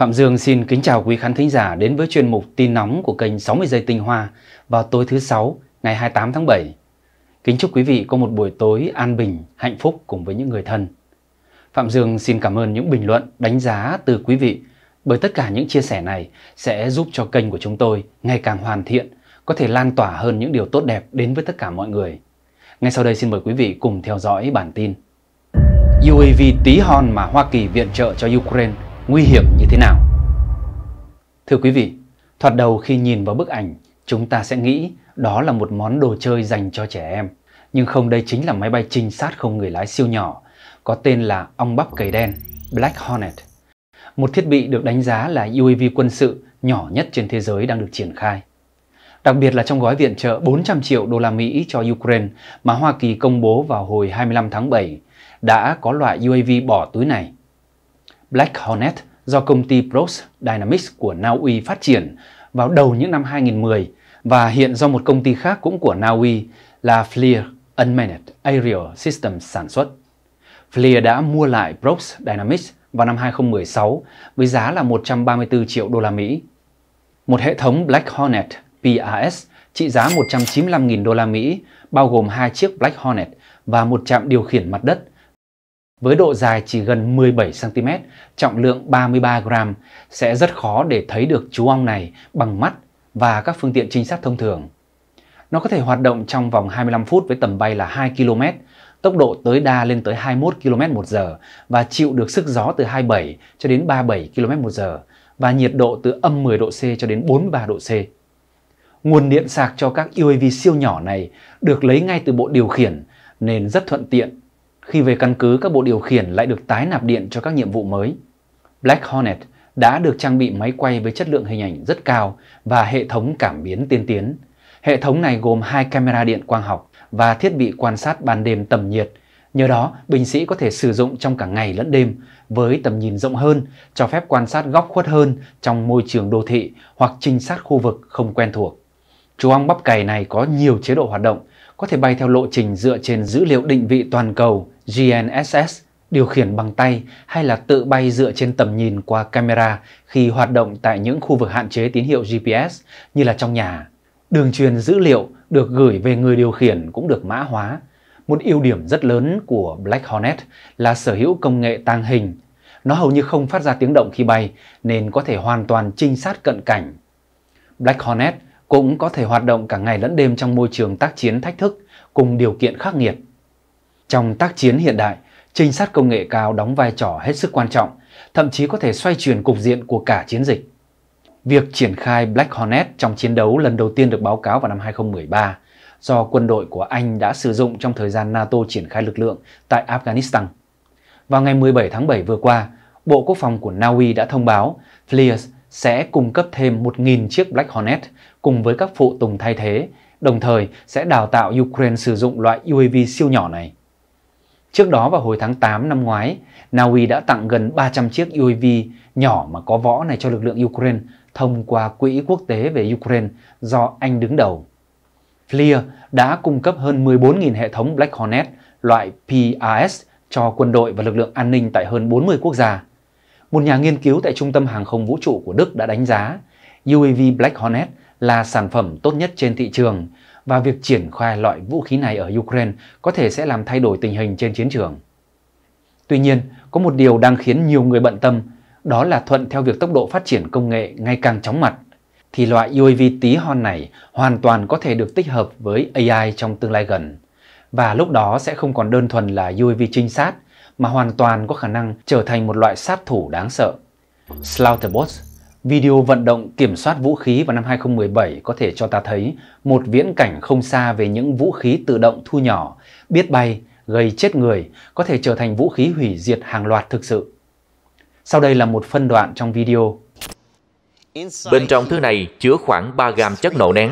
Phạm Dương xin kính chào quý khán thính giả đến với chuyên mục tin nóng của kênh 60 giây tinh hoa vào tối thứ sáu ngày 28 tháng 7. Kính chúc quý vị có một buổi tối an bình, hạnh phúc cùng với những người thân. Phạm Dương xin cảm ơn những bình luận, đánh giá từ quý vị bởi tất cả những chia sẻ này sẽ giúp cho kênh của chúng tôi ngày càng hoàn thiện, có thể lan tỏa hơn những điều tốt đẹp đến với tất cả mọi người. Ngay sau đây xin mời quý vị cùng theo dõi bản tin. UAV tí hon mà Hoa Kỳ viện trợ cho Ukraine nguy hiểm như thế nào. Thưa quý vị, thoạt đầu khi nhìn vào bức ảnh, chúng ta sẽ nghĩ đó là một món đồ chơi dành cho trẻ em. Nhưng không đây chính là máy bay trinh sát không người lái siêu nhỏ, có tên là ong bắp cầy đen, Black Hornet. Một thiết bị được đánh giá là UAV quân sự nhỏ nhất trên thế giới đang được triển khai. Đặc biệt là trong gói viện trợ 400 triệu đô la Mỹ cho Ukraine mà Hoa Kỳ công bố vào hồi 25 tháng 7, đã có loại UAV bỏ túi này – Black Hornet do công ty BROS Dynamics của Na Uy phát triển vào đầu những năm 2010 và hiện do một công ty khác cũng của Na Uy là FLIR Unmanned Aerial Systems sản xuất. FLIR đã mua lại BROS Dynamics vào năm 2016 với giá là 134 triệu đô la Mỹ. Một hệ thống Black Hornet PRS trị giá 195.000 đô la Mỹ bao gồm hai chiếc Black Hornet và một trạm điều khiển mặt đất với độ dài chỉ gần 17 cm, trọng lượng 33 g sẽ rất khó để thấy được chú ong này bằng mắt và các phương tiện trinh sát thông thường. Nó có thể hoạt động trong vòng 25 phút với tầm bay là 2 km, tốc độ tới đa lên tới 21 km một giờ và chịu được sức gió từ 27 cho đến 37 km một giờ và nhiệt độ từ âm 10 độ C cho đến 43 độ C. Nguồn điện sạc cho các UAV siêu nhỏ này được lấy ngay từ bộ điều khiển nên rất thuận tiện khi về căn cứ, các bộ điều khiển lại được tái nạp điện cho các nhiệm vụ mới. Black Hornet đã được trang bị máy quay với chất lượng hình ảnh rất cao và hệ thống cảm biến tiên tiến. Hệ thống này gồm hai camera điện quang học và thiết bị quan sát ban đêm tầm nhiệt. Nhờ đó, binh sĩ có thể sử dụng trong cả ngày lẫn đêm với tầm nhìn rộng hơn, cho phép quan sát góc khuất hơn trong môi trường đô thị hoặc trinh sát khu vực không quen thuộc. Chú ong bắp cày này có nhiều chế độ hoạt động có thể bay theo lộ trình dựa trên dữ liệu định vị toàn cầu GNSS, điều khiển bằng tay hay là tự bay dựa trên tầm nhìn qua camera khi hoạt động tại những khu vực hạn chế tín hiệu GPS như là trong nhà. Đường truyền dữ liệu được gửi về người điều khiển cũng được mã hóa. Một ưu điểm rất lớn của Black Hornet là sở hữu công nghệ tàng hình. Nó hầu như không phát ra tiếng động khi bay nên có thể hoàn toàn trinh sát cận cảnh. Black Hornet – cũng có thể hoạt động cả ngày lẫn đêm trong môi trường tác chiến thách thức cùng điều kiện khắc nghiệt. Trong tác chiến hiện đại, trinh sát công nghệ cao đóng vai trò hết sức quan trọng, thậm chí có thể xoay chuyển cục diện của cả chiến dịch. Việc triển khai Black Hornet trong chiến đấu lần đầu tiên được báo cáo vào năm 2013 do quân đội của Anh đã sử dụng trong thời gian NATO triển khai lực lượng tại Afghanistan. Vào ngày 17 tháng 7 vừa qua, Bộ Quốc phòng của Na Uy đã thông báo Fliers sẽ cung cấp thêm 1.000 chiếc Black Hornet cùng với các phụ tùng thay thế, đồng thời sẽ đào tạo Ukraine sử dụng loại UAV siêu nhỏ này. Trước đó vào hồi tháng 8 năm ngoái, Na Uy đã tặng gần 300 chiếc UAV nhỏ mà có võ này cho lực lượng Ukraine thông qua Quỹ Quốc tế về Ukraine do Anh đứng đầu. FLIR đã cung cấp hơn 14.000 hệ thống Black Hornet loại PRS cho quân đội và lực lượng an ninh tại hơn 40 quốc gia một nhà nghiên cứu tại Trung tâm Hàng không Vũ trụ của Đức đã đánh giá UAV Black Hornet là sản phẩm tốt nhất trên thị trường và việc triển khai loại vũ khí này ở Ukraine có thể sẽ làm thay đổi tình hình trên chiến trường. Tuy nhiên, có một điều đang khiến nhiều người bận tâm, đó là thuận theo việc tốc độ phát triển công nghệ ngày càng chóng mặt, thì loại UAV tí hon này hoàn toàn có thể được tích hợp với AI trong tương lai gần. Và lúc đó sẽ không còn đơn thuần là UAV trinh sát, mà hoàn toàn có khả năng trở thành một loại sát thủ đáng sợ. Slaughterbot, video vận động kiểm soát vũ khí vào năm 2017 có thể cho ta thấy một viễn cảnh không xa về những vũ khí tự động thu nhỏ, biết bay, gây chết người, có thể trở thành vũ khí hủy diệt hàng loạt thực sự. Sau đây là một phân đoạn trong video. Bên trong thứ này chứa khoảng 3 gam chất nổ nén.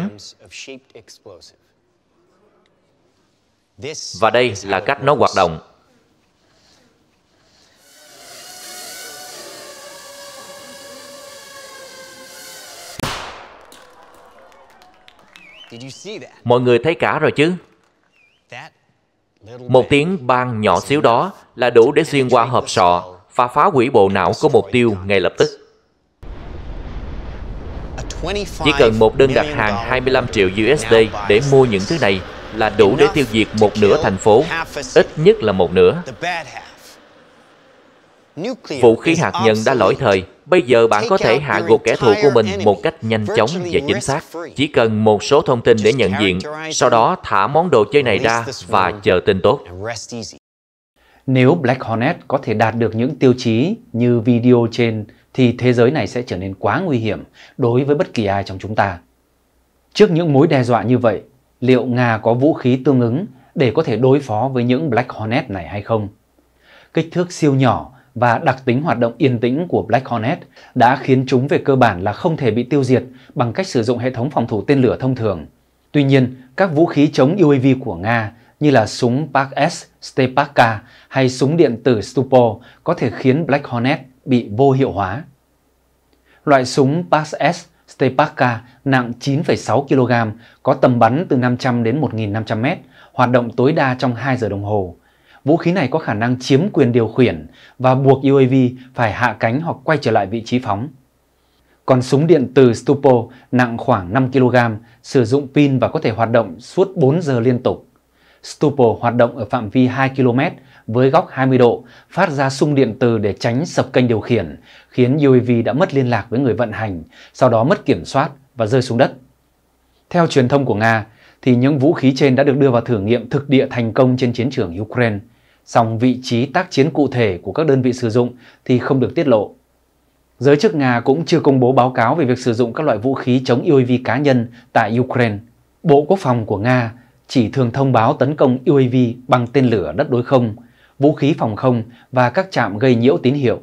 Và đây là cách nó hoạt động. Mọi người thấy cả rồi chứ? Một tiếng bang nhỏ xíu đó là đủ để xuyên qua hộp sọ, và phá hủy bộ não của mục tiêu ngay lập tức. Chỉ cần một đơn đặt hàng 25 triệu USD để mua những thứ này là đủ để tiêu diệt một nửa thành phố, ít nhất là một nửa. Vũ khí hạt nhân đã lỗi thời, Bây giờ bạn có thể hạ gục kẻ thù của mình một cách nhanh chóng và chính xác. Chỉ cần một số thông tin để nhận diện, sau đó thả món đồ chơi này ra và chờ tin tốt. Nếu Black Hornet có thể đạt được những tiêu chí như video trên thì thế giới này sẽ trở nên quá nguy hiểm đối với bất kỳ ai trong chúng ta. Trước những mối đe dọa như vậy, liệu Nga có vũ khí tương ứng để có thể đối phó với những Black Hornet này hay không? Kích thước siêu nhỏ và đặc tính hoạt động yên tĩnh của Black Hornet đã khiến chúng về cơ bản là không thể bị tiêu diệt bằng cách sử dụng hệ thống phòng thủ tên lửa thông thường. Tuy nhiên, các vũ khí chống UAV của Nga như là súng Pak S, Stepaka hay súng điện tử Stupor có thể khiến Black Hornet bị vô hiệu hóa. Loại súng Pak S Stepaka nặng 9,6 kg, có tầm bắn từ 500 đến 1.500 m, hoạt động tối đa trong 2 giờ đồng hồ Vũ khí này có khả năng chiếm quyền điều khiển và buộc UAV phải hạ cánh hoặc quay trở lại vị trí phóng. Còn súng điện từ Stupo nặng khoảng 5 kg, sử dụng pin và có thể hoạt động suốt 4 giờ liên tục. Stupo hoạt động ở phạm vi 2 km với góc 20 độ, phát ra xung điện từ để tránh sập kênh điều khiển, khiến UAV đã mất liên lạc với người vận hành, sau đó mất kiểm soát và rơi xuống đất. Theo truyền thông của Nga, thì những vũ khí trên đã được đưa vào thử nghiệm thực địa thành công trên chiến trường Ukraine. Song vị trí tác chiến cụ thể của các đơn vị sử dụng thì không được tiết lộ. Giới chức Nga cũng chưa công bố báo cáo về việc sử dụng các loại vũ khí chống UAV cá nhân tại Ukraine. Bộ Quốc phòng của Nga chỉ thường thông báo tấn công UAV bằng tên lửa đất đối không, vũ khí phòng không và các trạm gây nhiễu tín hiệu.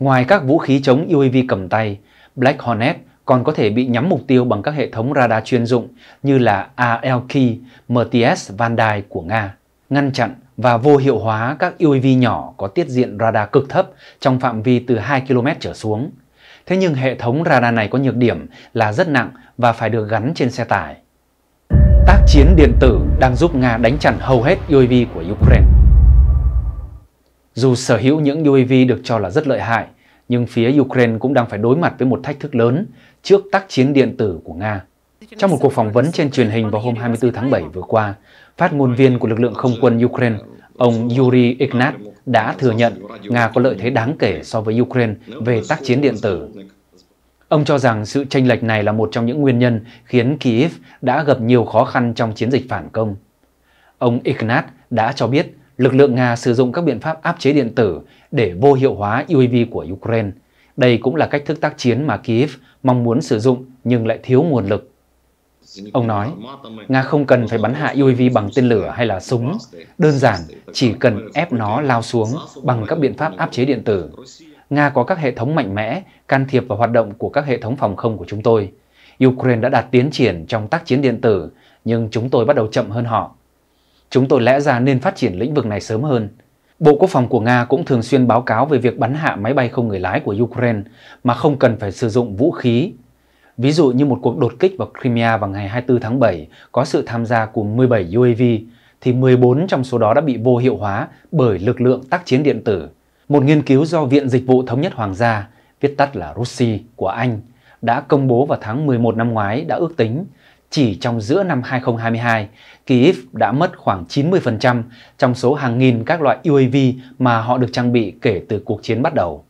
Ngoài các vũ khí chống UAV cầm tay, Black Hornet còn có thể bị nhắm mục tiêu bằng các hệ thống radar chuyên dụng như là ALK, MTS Vandai của Nga, ngăn chặn và vô hiệu hóa các UAV nhỏ có tiết diện radar cực thấp trong phạm vi từ 2 km trở xuống. Thế nhưng hệ thống radar này có nhược điểm là rất nặng và phải được gắn trên xe tải. Tác chiến điện tử đang giúp Nga đánh chặn hầu hết UAV của Ukraine. Dù sở hữu những UAV được cho là rất lợi hại, nhưng phía Ukraine cũng đang phải đối mặt với một thách thức lớn, trước tác chiến điện tử của Nga. Trong một cuộc phỏng vấn trên truyền hình vào hôm 24 tháng 7 vừa qua, phát ngôn viên của lực lượng không quân Ukraine, ông Yuri Ignat đã thừa nhận Nga có lợi thế đáng kể so với Ukraine về tác chiến điện tử. Ông cho rằng sự chênh lệch này là một trong những nguyên nhân khiến Kyiv đã gặp nhiều khó khăn trong chiến dịch phản công. Ông Ignat đã cho biết lực lượng Nga sử dụng các biện pháp áp chế điện tử để vô hiệu hóa UAV của Ukraine. Đây cũng là cách thức tác chiến mà Kyiv mong muốn sử dụng nhưng lại thiếu nguồn lực. Ông nói, Nga không cần phải bắn hạ UAV bằng tên lửa hay là súng. Đơn giản, chỉ cần ép nó lao xuống bằng các biện pháp áp chế điện tử. Nga có các hệ thống mạnh mẽ, can thiệp vào hoạt động của các hệ thống phòng không của chúng tôi. Ukraine đã đạt tiến triển trong tác chiến điện tử, nhưng chúng tôi bắt đầu chậm hơn họ. Chúng tôi lẽ ra nên phát triển lĩnh vực này sớm hơn. Bộ Quốc phòng của Nga cũng thường xuyên báo cáo về việc bắn hạ máy bay không người lái của Ukraine mà không cần phải sử dụng vũ khí. Ví dụ như một cuộc đột kích vào Crimea vào ngày 24 tháng 7 có sự tham gia của 17 UAV, thì 14 trong số đó đã bị vô hiệu hóa bởi lực lượng tác chiến điện tử. Một nghiên cứu do Viện Dịch vụ Thống nhất Hoàng gia, viết tắt là russi của Anh, đã công bố vào tháng 11 năm ngoái đã ước tính chỉ trong giữa năm 2022 Kyiv đã mất khoảng 90% trong số hàng nghìn các loại UAV mà họ được trang bị kể từ cuộc chiến bắt đầu.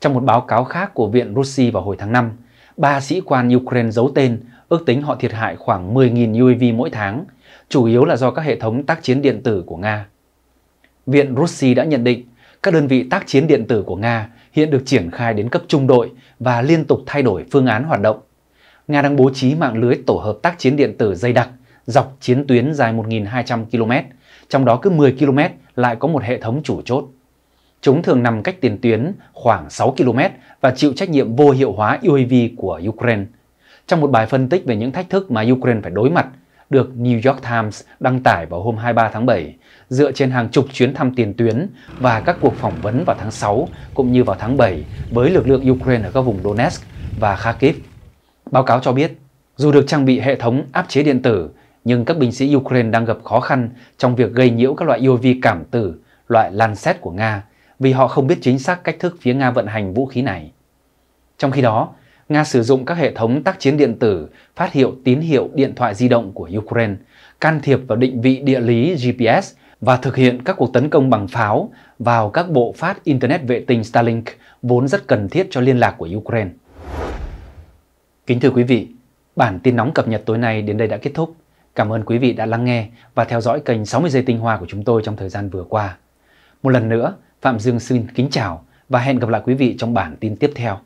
Trong một báo cáo khác của Viện Russia vào hồi tháng 5, ba sĩ quan Ukraine giấu tên ước tính họ thiệt hại khoảng 10.000 UAV mỗi tháng, chủ yếu là do các hệ thống tác chiến điện tử của Nga. Viện Russia đã nhận định các đơn vị tác chiến điện tử của Nga hiện được triển khai đến cấp trung đội và liên tục thay đổi phương án hoạt động. Nga đang bố trí mạng lưới tổ hợp tác chiến điện tử dày đặc dọc chiến tuyến dài 1.200 km, trong đó cứ 10 km lại có một hệ thống chủ chốt. Chúng thường nằm cách tiền tuyến khoảng 6 km và chịu trách nhiệm vô hiệu hóa UAV của Ukraine. Trong một bài phân tích về những thách thức mà Ukraine phải đối mặt, được New York Times đăng tải vào hôm 23 tháng 7, dựa trên hàng chục chuyến thăm tiền tuyến và các cuộc phỏng vấn vào tháng 6 cũng như vào tháng 7 với lực lượng Ukraine ở các vùng Donetsk và Kharkiv. Báo cáo cho biết, dù được trang bị hệ thống áp chế điện tử nhưng các binh sĩ Ukraine đang gặp khó khăn trong việc gây nhiễu các loại UAV cảm tử, loại Lancet của Nga, vì họ không biết chính xác cách thức phía Nga vận hành vũ khí này. Trong khi đó, Nga sử dụng các hệ thống tác chiến điện tử phát hiệu tín hiệu điện thoại di động của Ukraine, can thiệp vào định vị địa lý GPS và thực hiện các cuộc tấn công bằng pháo vào các bộ phát Internet vệ tinh Starlink vốn rất cần thiết cho liên lạc của Ukraine. Kính thưa quý vị, bản tin nóng cập nhật tối nay đến đây đã kết thúc. Cảm ơn quý vị đã lắng nghe và theo dõi kênh 60 giây tinh hoa của chúng tôi trong thời gian vừa qua. Một lần nữa, Phạm Dương xin kính chào và hẹn gặp lại quý vị trong bản tin tiếp theo.